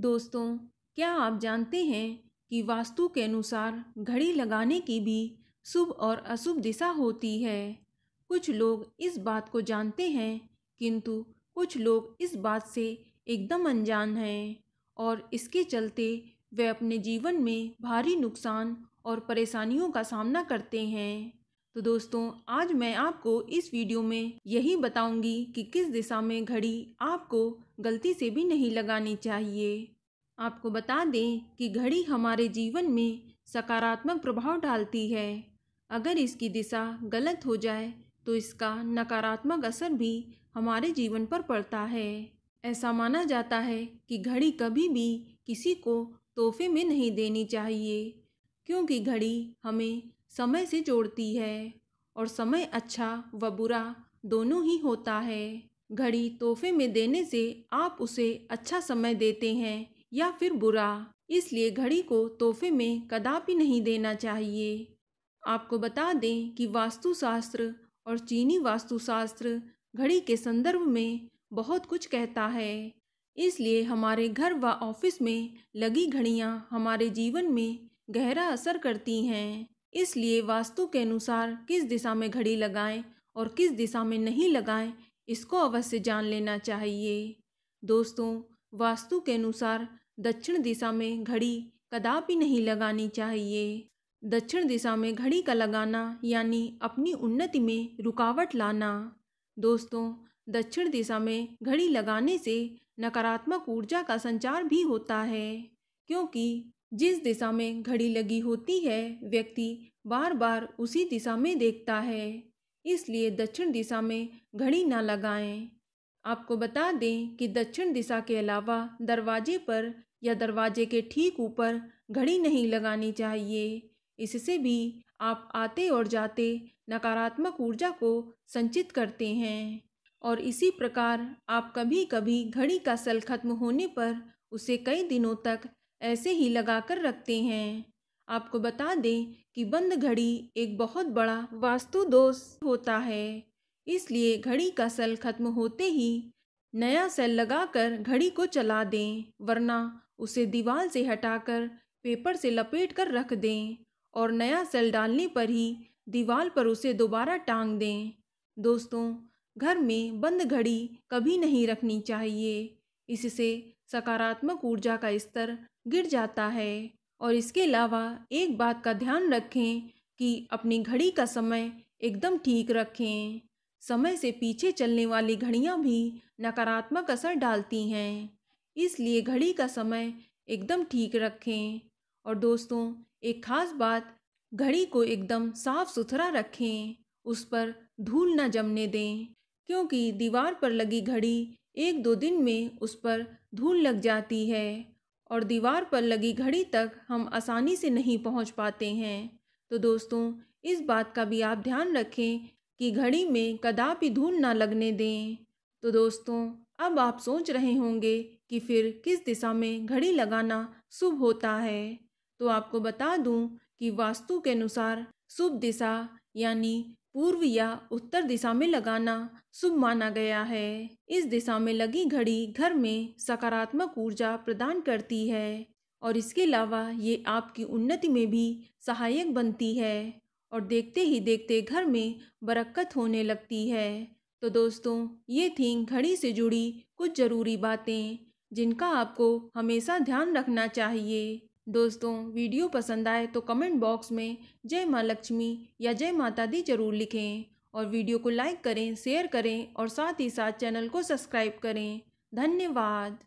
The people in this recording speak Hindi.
दोस्तों क्या आप जानते हैं कि वास्तु के अनुसार घड़ी लगाने की भी शुभ और अशुभ दिशा होती है कुछ लोग इस बात को जानते हैं किंतु कुछ लोग इस बात से एकदम अनजान हैं और इसके चलते वे अपने जीवन में भारी नुकसान और परेशानियों का सामना करते हैं तो दोस्तों आज मैं आपको इस वीडियो में यही बताऊंगी कि किस दिशा में घड़ी आपको गलती से भी नहीं लगानी चाहिए आपको बता दें कि घड़ी हमारे जीवन में सकारात्मक प्रभाव डालती है अगर इसकी दिशा गलत हो जाए तो इसका नकारात्मक असर भी हमारे जीवन पर पड़ता है ऐसा माना जाता है कि घड़ी कभी भी किसी को तोहफे में नहीं देनी चाहिए क्योंकि घड़ी हमें समय से जोड़ती है और समय अच्छा व बुरा दोनों ही होता है घड़ी तोहफे में देने से आप उसे अच्छा समय देते हैं या फिर बुरा इसलिए घड़ी को तोहफे में कदापि नहीं देना चाहिए आपको बता दें कि वास्तुशास्त्र और चीनी वास्तुशास्त्र घड़ी के संदर्भ में बहुत कुछ कहता है इसलिए हमारे घर व ऑफिस में लगी घड़ियाँ हमारे जीवन में गहरा असर करती हैं इसलिए वास्तु के अनुसार किस दिशा में घड़ी लगाएं और किस दिशा में नहीं लगाएं इसको अवश्य जान लेना चाहिए दोस्तों वास्तु के अनुसार दक्षिण दिशा में घड़ी कदापि नहीं लगानी चाहिए दक्षिण दिशा में घड़ी का लगाना यानी अपनी उन्नति में रुकावट लाना दोस्तों दक्षिण दिशा में घड़ी लगाने से नकारात्मक ऊर्जा का संचार भी होता है क्योंकि जिस दिशा में घड़ी लगी होती है व्यक्ति बार बार उसी दिशा में देखता है इसलिए दक्षिण दिशा में घड़ी ना लगाएं। आपको बता दें कि दक्षिण दिशा के अलावा दरवाजे पर या दरवाजे के ठीक ऊपर घड़ी नहीं लगानी चाहिए इससे भी आप आते और जाते नकारात्मक ऊर्जा को संचित करते हैं और इसी प्रकार आप कभी कभी घड़ी का सल खत्म होने पर उसे कई दिनों तक ऐसे ही लगा कर रखते हैं आपको बता दें कि बंद घड़ी एक बहुत बड़ा वास्तु दोष होता है इसलिए घड़ी का सेल खत्म होते ही नया सेल लगाकर घड़ी को चला दें वरना उसे दीवार से हटाकर पेपर से लपेट कर रख दें और नया सेल डालने पर ही दीवार पर उसे दोबारा टांग दें दोस्तों घर में बंद घड़ी कभी नहीं रखनी चाहिए इससे सकारात्मक ऊर्जा का स्तर गिर जाता है और इसके अलावा एक बात का ध्यान रखें कि अपनी घड़ी का समय एकदम ठीक रखें समय से पीछे चलने वाली घड़ियाँ भी नकारात्मक असर डालती हैं इसलिए घड़ी का समय एकदम ठीक रखें और दोस्तों एक ख़ास बात घड़ी को एकदम साफ़ सुथरा रखें उस पर धूल न जमने दें क्योंकि दीवार पर लगी घड़ी एक दो दिन में उस पर धूल लग जाती है और दीवार पर लगी घड़ी तक हम आसानी से नहीं पहुंच पाते हैं तो दोस्तों इस बात का भी आप ध्यान रखें कि घड़ी में कदापि धूल ना लगने दें तो दोस्तों अब आप सोच रहे होंगे कि फिर किस दिशा में घड़ी लगाना शुभ होता है तो आपको बता दूं कि वास्तु के अनुसार शुभ दिशा यानी पूर्व या उत्तर दिशा में लगाना शुभ माना गया है इस दिशा में लगी घड़ी घर में सकारात्मक ऊर्जा प्रदान करती है और इसके अलावा ये आपकी उन्नति में भी सहायक बनती है और देखते ही देखते घर में बरक्कत होने लगती है तो दोस्तों ये थी घड़ी से जुड़ी कुछ ज़रूरी बातें जिनका आपको हमेशा ध्यान रखना चाहिए दोस्तों वीडियो पसंद आए तो कमेंट बॉक्स में जय माँ लक्ष्मी या जय माता दी जरूर लिखें और वीडियो को लाइक करें शेयर करें और साथ ही साथ चैनल को सब्सक्राइब करें धन्यवाद